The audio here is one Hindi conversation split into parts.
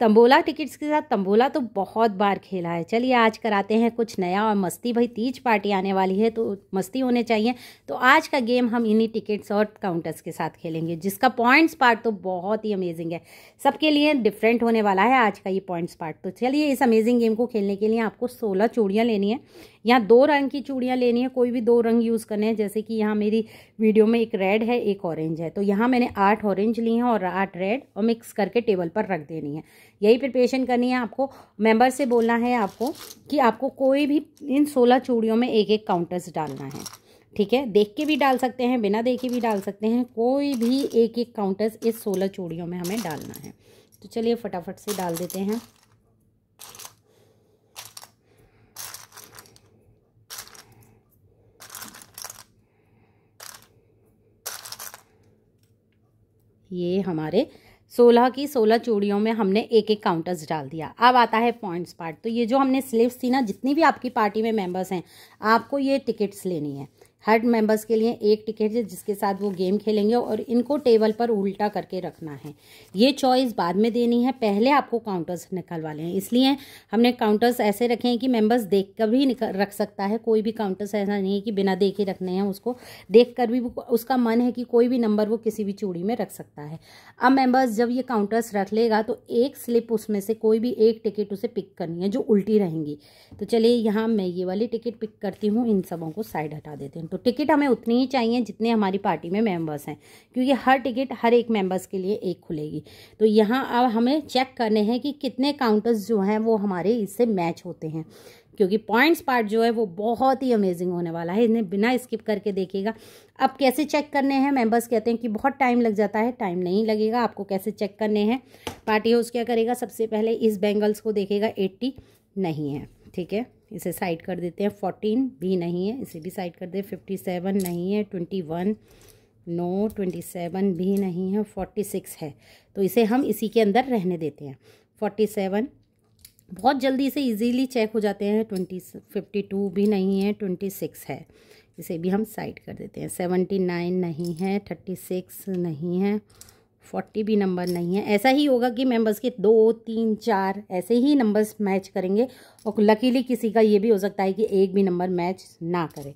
तंबोला टिकट्स के साथ तंबोला तो बहुत बार खेला है चलिए आज कराते हैं कुछ नया और मस्ती भाई तीज पार्टी आने वाली है तो मस्ती होने चाहिए तो आज का गेम हम इन्हीं टिकट्स और काउंटर्स के साथ खेलेंगे जिसका पॉइंट्स पार्ट तो बहुत ही अमेजिंग है सबके लिए डिफरेंट होने वाला है आज का ये पॉइंट्स पार्ट तो चलिए इस अमेजिंग गेम को खेलने के लिए आपको सोलह चूड़ियाँ लेनी है यहाँ दो रंग की चूड़ियाँ लेनी है कोई भी दो रंग यूज़ करने हैं जैसे कि यहाँ मेरी वीडियो में एक रेड है एक ऑरेंज है तो यहाँ मैंने आठ ऑरेंज ली हैं और आठ रेड और मिक्स करके टेबल पर रख देनी है यही प्रिपरेशन करनी है आपको मेम्बर से बोलना है आपको कि आपको कोई भी इन सोलह चूड़ियों में एक एक काउंटर्स डालना है ठीक है देख के भी डाल सकते हैं बिना देखे भी डाल सकते हैं कोई भी एक एक काउंटर्स इस सोलह चूड़ियों में हमें डालना है तो चलिए फटाफट से डाल देते हैं ये हमारे सोलह की सोलह चूड़ियों में हमने एक एक काउंटर्स डाल दिया अब आता है पॉइंट्स पार्ट तो ये जो हमने स्लिप्स थी ना जितनी भी आपकी पार्टी में मेंबर्स हैं आपको ये टिकट्स लेनी है हर मेंबर्स के लिए एक टिकट है जिसके साथ वो गेम खेलेंगे और इनको टेबल पर उल्टा करके रखना है ये चॉइस बाद में देनी है पहले आपको काउंटर्स निकलवाने हैं इसलिए हमने काउंटर्स ऐसे रखे हैं कि मेंबर्स देख कर भी रख सकता है कोई भी काउंटर्स ऐसा नहीं है कि बिना देखे रखने हैं उसको देख कर भी उसका मन है कि कोई भी नंबर वो किसी भी चूड़ी में रख सकता है अब मेम्बर्स जब ये काउंटर्स रख लेगा तो एक स्लिप उसमें से कोई भी एक टिकट उसे पिक करनी है जो उल्टी रहेंगी तो चलिए यहाँ मैं ये वाली टिकट पिक करती हूँ इन सबों को साइड हटा देती हूँ तो टिकट हमें उतनी ही चाहिए जितने हमारी पार्टी में मेंबर्स हैं क्योंकि हर टिकट हर एक मेंबर्स के लिए एक खुलेगी तो यहाँ अब हमें चेक करने हैं कि कितने काउंटर्स जो हैं वो हमारे इससे मैच होते हैं क्योंकि पॉइंट्स पार्ट जो है वो बहुत ही अमेजिंग होने वाला है इन्हें बिना स्किप करके देखिएगा अब कैसे चेक करने हैं मेंबर्स कहते हैं कि बहुत टाइम लग जाता है टाइम नहीं लगेगा आपको कैसे चेक करने हैं पार्टी हाउस क्या करेगा सबसे पहले इस बेंगल्स को देखेगा एट्टी नहीं है ठीक है इसे साइड कर देते हैं फोर्टीन भी नहीं है इसे भी साइड कर दे फिफ्टी सेवन नहीं है twenty one no twenty seven भी नहीं है फोर्टी सिक्स है तो इसे हम इसी के अंदर रहने देते हैं फोर्टी सेवन बहुत जल्दी इसे इजीली चेक हो जाते हैं ट्वेंटी फिफ्टी टू भी नहीं है ट्वेंटी सिक्स है इसे भी हम साइड कर देते हैं सेवेंटी नाइन नहीं है थर्टी सिक्स नहीं है फोर्टी भी नंबर नहीं है ऐसा ही होगा कि मेंबर्स के दो तीन चार ऐसे ही नंबर्स मैच करेंगे और लकीली किसी का ये भी हो सकता है कि एक भी नंबर मैच ना करे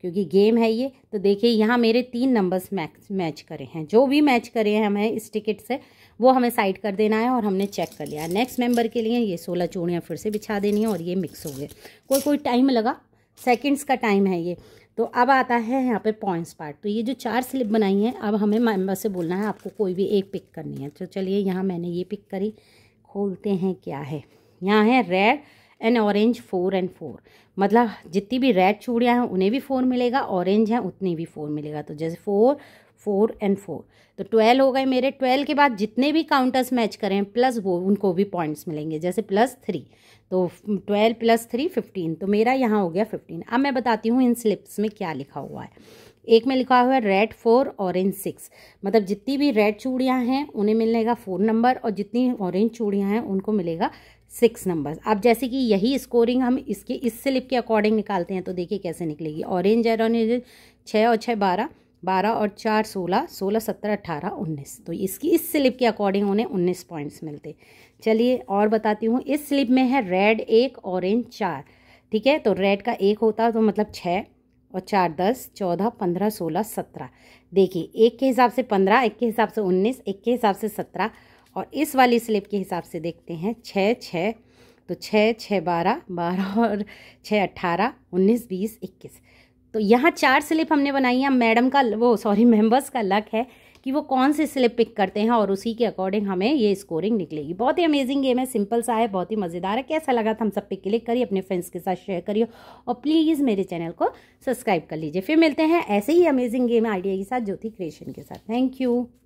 क्योंकि गेम है ये तो देखिए यहाँ मेरे तीन नंबर्स मैच मैच करे हैं जो भी मैच करे हैं हमें इस टिकट से वो हमें साइड कर देना है और हमने चेक कर लिया नेक्स्ट मेंबर के लिए ये सोलह चूड़ियाँ फिर से बिछा देनी है और ये मिक्स हो गए कोई कोई टाइम लगा सेकेंड्स का टाइम है ये तो अब आता है यहाँ पे पॉइंट्स पार्ट तो ये जो चार स्लिप बनाई हैं अब हमें मेम्बर से बोलना है आपको कोई भी एक पिक करनी है तो चलिए यहाँ मैंने ये पिक करी खोलते हैं क्या है यहाँ है red and orange four and four मतलब जितनी भी रेड चूड़ियाँ हैं उन्हें भी फोर मिलेगा ऑरेंज हैं उतनी भी फोर मिलेगा तो जैसे फोर फोर एंड फोर तो ट्वेल्व हो गए मेरे ट्वेल्व के बाद जितने भी काउंटर्स मैच करें प्लस वो उनको भी पॉइंट्स मिलेंगे जैसे प्लस थ्री तो ट्वेल्व प्लस थ्री फिफ्टीन तो मेरा यहाँ हो गया फिफ्टीन अब मैं बताती हूँ इन स्लिप्स में क्या लिखा हुआ है एक में लिखा हुआ है रेड फोर ऑरेंज सिक्स मतलब जितनी भी रेड चूड़ियाँ हैं उन्हें मिलेगा फोर नंबर और जितनी ऑरेंज चूड़ियाँ हैं उनको मिलेगा सिक्स नंबर अब जैसे कि यही स्कोरिंग हम इसके इस स्लिप के अकॉर्डिंग निकालते हैं तो देखिए कैसे निकलेगी ऑरेंज एरोज छः और छः बारह बारह और चार सोलह सोलह सत्रह अट्ठारह उन्नीस तो इसकी इस स्लिप के अकॉर्डिंग उन्हें उन्नीस पॉइंट्स मिलते चलिए और बताती हूँ इस स्लिप में है रेड एक ऑरेंज चार ठीक है तो रेड का एक होता तो मतलब छः और चार दस चौदह पंद्रह सोलह सत्रह देखिए एक के हिसाब से पंद्रह एक के हिसाब से उन्नीस एक के हिसाब से सत्रह और इस वाली स्लिप के हिसाब से देखते हैं छः छः तो छः छः बारह बारह और छः अट्ठारह उन्नीस बीस इक्कीस तो यहाँ चार स्लिप हमने बनाई है मैडम का वो सॉरी मेम्बर्स का लक है कि वो कौन से स्लिप पिक करते हैं और उसी के अकॉर्डिंग हमें ये स्कोरिंग निकलेगी बहुत ही अमेजिंग गेम है सिंपल सा है बहुत ही मज़ेदार है कैसा लगा था हम सब पे क्लिक करिए अपने फ्रेंड्स के साथ शेयर करिए और प्लीज़ मेरे चैनल को सब्सक्राइब कर लीजिए फिर मिलते हैं ऐसे ही अमेजिंग गेम आइडिया के साथ ज्योति क्रिएशन के साथ थैंक यू